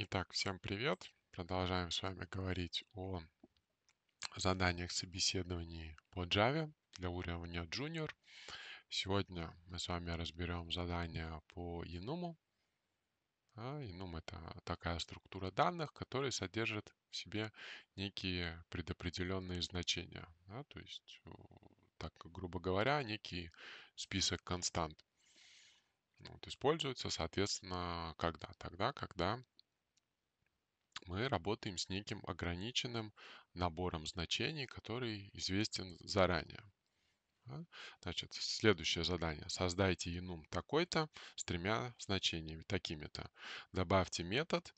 Итак, всем привет! Продолжаем с вами говорить о заданиях собеседований по Java для уровня Junior. Сегодня мы с вами разберем задание по Enum. А, Enum — это такая структура данных, которая содержит в себе некие предопределенные значения. Да, то есть, э, так грубо говоря, некий список констант. Вот, используется, соответственно, когда? Тогда, когда мы работаем с неким ограниченным набором значений, который известен заранее. Значит, следующее задание. Создайте enum такой-то с тремя значениями такими-то. Добавьте метод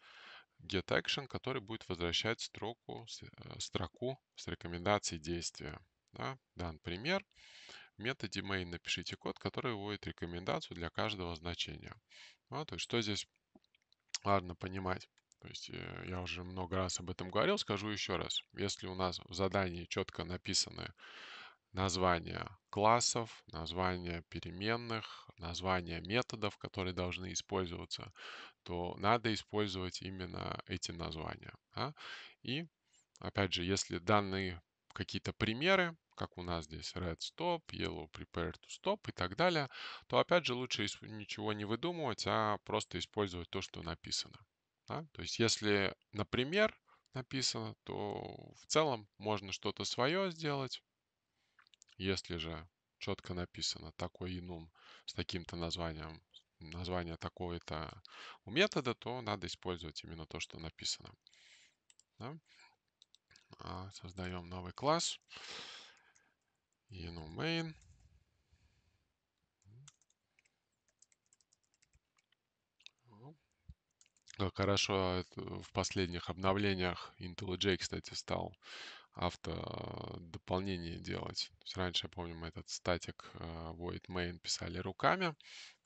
getAction, который будет возвращать строку, э, строку с рекомендацией действия. Да? Дан пример. В методе main напишите код, который выводит рекомендацию для каждого значения. Вот, то есть, что здесь важно понимать? То есть э, я уже много раз об этом говорил, скажу еще раз. Если у нас в задании четко написаны названия классов, названия переменных, названия методов, которые должны использоваться, то надо использовать именно эти названия. Да? И опять же, если данные какие-то примеры, как у нас здесь red stop, yellow prepare to stop и так далее, то опять же лучше ничего не выдумывать, а просто использовать то, что написано. Да? То есть если, например, написано, то в целом можно что-то свое сделать. Если же четко написано такой инум с таким-то названием, название такого-то у метода, то надо использовать именно то, что написано. Да? А, Создаем новый класс. enum main. Да, хорошо, в последних обновлениях IntelliJ, кстати, стал авто э, дополнение делать. раньше, я помню, мы этот статик э, void main писали руками,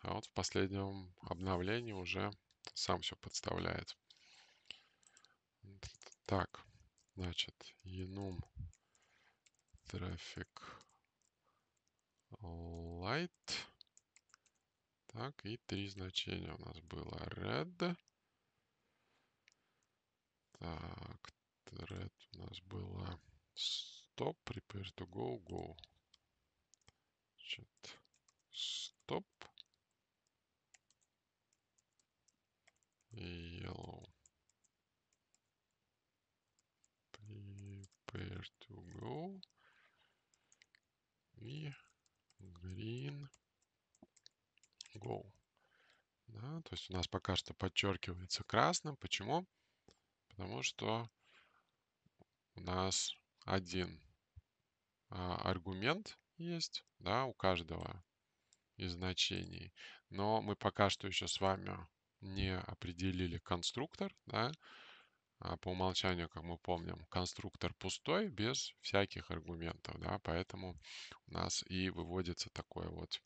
а вот в последнем обновлении уже сам все подставляет. Так, значит, enum traffic light. Так, и три значения у нас было red, так, thread у нас была stop, prepare to go, go. Значит, stop. yellow. Prepare to go. И green go. Да, то есть у нас пока что подчеркивается красным. Почему? Почему? потому что у нас один а, аргумент есть, да, у каждого из значений. Но мы пока что еще с вами не определили конструктор, да, а по умолчанию, как мы помним, конструктор пустой, без всяких аргументов, да, поэтому у нас и выводится такое вот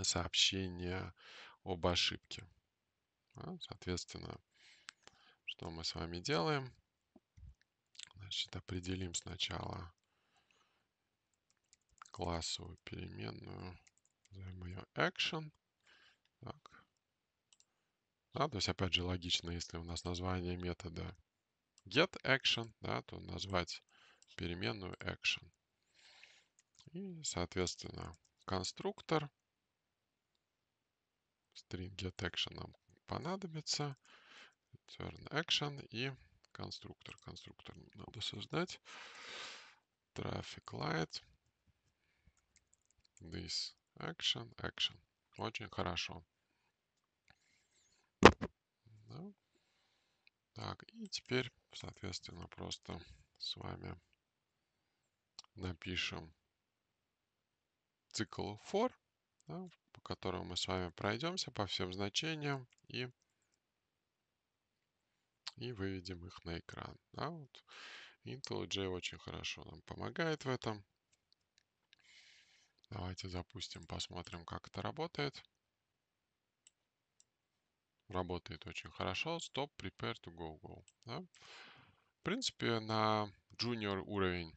сообщение об ошибке. А, соответственно, что мы с вами делаем? Значит, определим сначала классовую переменную, назовем ее action. Так. Да, то есть, опять же, логично, если у нас название метода get action, да, то назвать переменную action. И, соответственно, конструктор string get action нам понадобится turn action и конструктор. Конструктор надо создать. Traffic light. This action, action. Очень хорошо. Да. Ну, так, и теперь, соответственно, просто с вами напишем цикл for, да, по которому мы с вами пройдемся по всем значениям и и выведем их на экран. А вот IntelliJ очень хорошо нам помогает в этом. Давайте запустим, посмотрим, как это работает. Работает очень хорошо. Stop, prepare to go, go. Да? В принципе, на junior уровень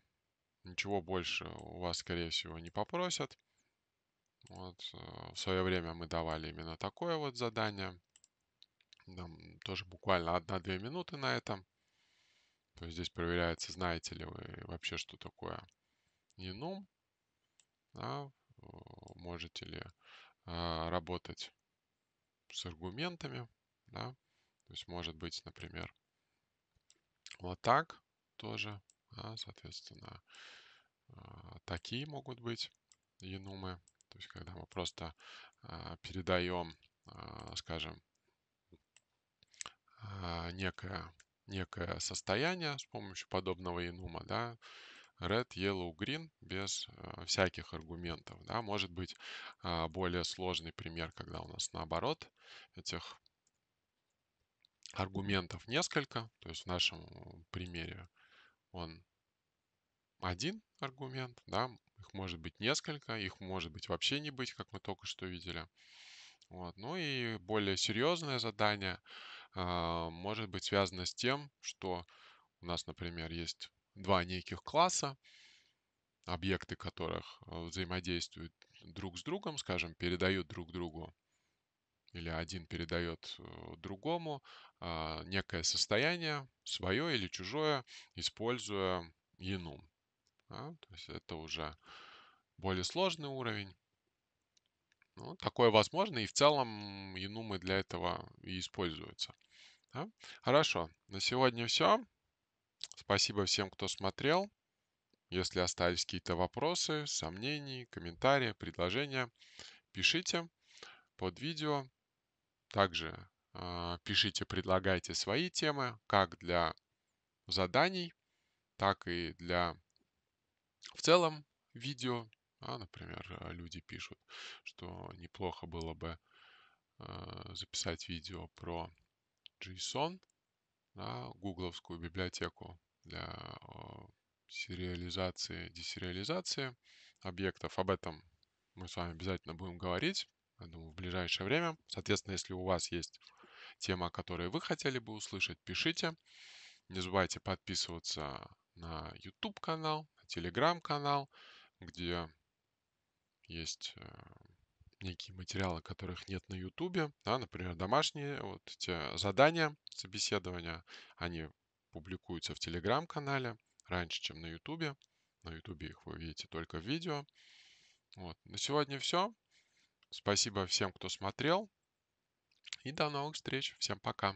ничего больше у вас, скорее всего, не попросят. Вот, э, в свое время мы давали именно такое вот задание. Там тоже буквально 1-2 минуты на этом. То есть здесь проверяется, знаете ли вы вообще, что такое enum. Да, можете ли а, работать с аргументами. Да? То есть может быть, например, вот так тоже. Да, соответственно, а, такие могут быть енумы. То есть когда мы просто а, передаем, а, скажем, а, некое, некое состояние с помощью подобного инума, да, red, yellow, green без э, всяких аргументов, да, может быть а, более сложный пример, когда у нас наоборот этих аргументов несколько, то есть в нашем примере он один аргумент, да, их может быть несколько, их может быть вообще не быть, как мы только что видели. Вот. Ну и более серьезное задание а, может быть связано с тем, что у нас, например, есть два неких класса, объекты которых э, взаимодействуют друг с другом, скажем, передают друг другу или один передает э, другому а, некое состояние, свое или чужое, используя enum. А, то есть это уже более сложный уровень. Ну, такое возможно, и в целом инумы для этого и используются. Да? Хорошо, на сегодня все. Спасибо всем, кто смотрел. Если остались какие-то вопросы, сомнения, комментарии, предложения, пишите под видео. Также э, пишите, предлагайте свои темы, как для заданий, так и для в целом видео а, например, э, люди пишут, что неплохо было бы э, записать видео про JSON на гугловскую библиотеку для э, сериализации, десериализации объектов. Об этом мы с вами обязательно будем говорить, я думаю, в ближайшее время. Соответственно, если у вас есть тема, о которой вы хотели бы услышать, пишите. Не забывайте подписываться на YouTube-канал, на Telegram-канал, где есть э, некие материалы, которых нет на Ютубе, да, например, домашние вот эти задания, собеседования, они публикуются в Телеграм-канале раньше, чем на Ютубе. На Ютубе их вы видите только в видео. Вот. На сегодня все. Спасибо всем, кто смотрел. И до новых встреч. Всем пока.